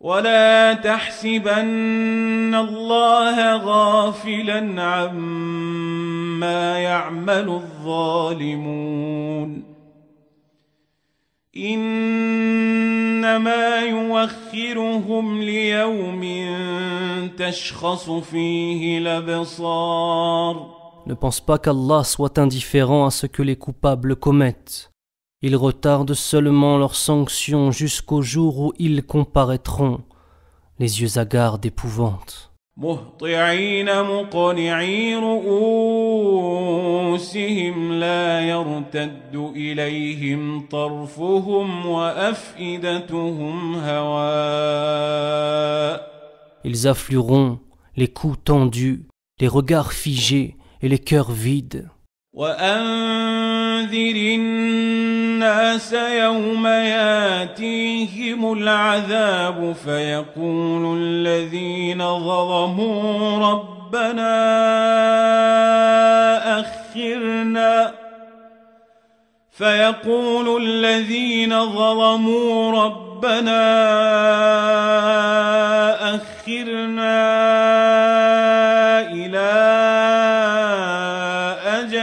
ولا تحسبن الله غافلا عما يعمل الظالمون انما يوخرهم ليوم تشخص فيه الابصار Ne pense pas qu'Allah soit indifférent à ce que les coupables commettent. Ils retardent seulement leurs sanctions jusqu'au jour où ils comparaîtront, les yeux hagards d'épouvante. Ils afflueront, les coups tendus, les regards figés et les cœurs vides. وأنذر الناس يوم ياتيهم العذاب فيقول الذين ظلموا ربنا أخرنا فيقول الذين ظلموا ربنا أخرنا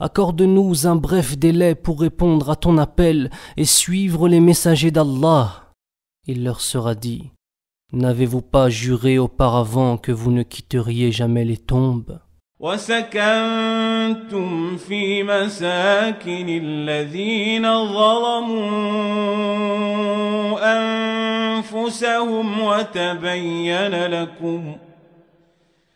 Accorde-nous un bref délai pour répondre à ton appel et suivre les messagers d'Allah. Il leur sera dit, N'avez-vous pas juré auparavant que vous ne quitteriez jamais les tombes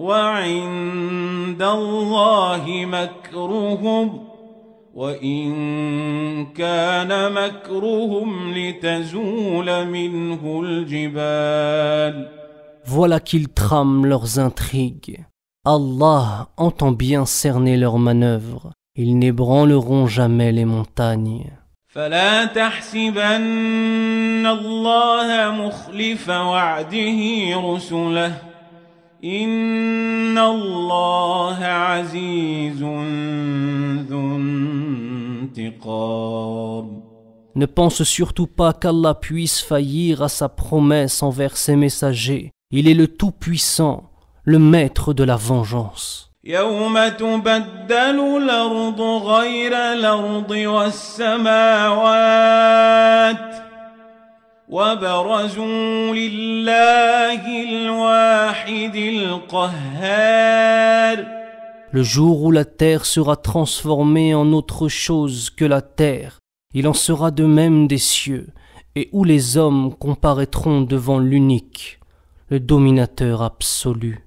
وعند الله مكرهم وإن كان مكرهم لتزول منه الجبال Voilà qu'ils trament leurs intrigues. Allah entend bien cerner leurs manœuvres. Ils n'ébranleront jamais les montagnes. فلا تحسبن الله مخلف وعده رسله ne pense surtout pas qu'Allah puisse faillir à sa promesse envers ses messagers. Il est le Tout-Puissant, le Maître de la vengeance. Le jour où la terre sera transformée en autre chose que la terre, il en sera de même des cieux, et où les hommes comparaîtront devant l'unique, le dominateur absolu.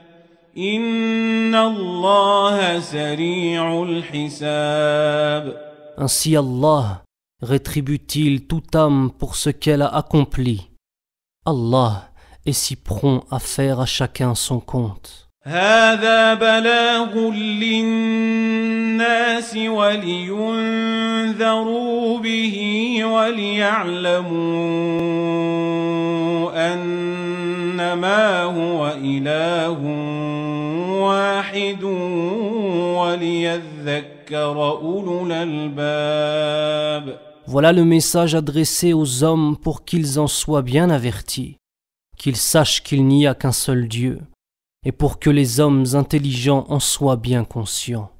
إن الله سريع الحساب Ainsi Allah rétribue-t-il toute âme pour ce qu'elle a accompli. Allah est si prompt à faire à chacun son compte. هذا بلاغ للناس ولينذروا به وليعلموا Voilà le message adressé aux hommes pour qu'ils en soient bien avertis, qu'ils sachent qu'il n'y a qu'un seul Dieu, et pour que les hommes intelligents en soient bien conscients.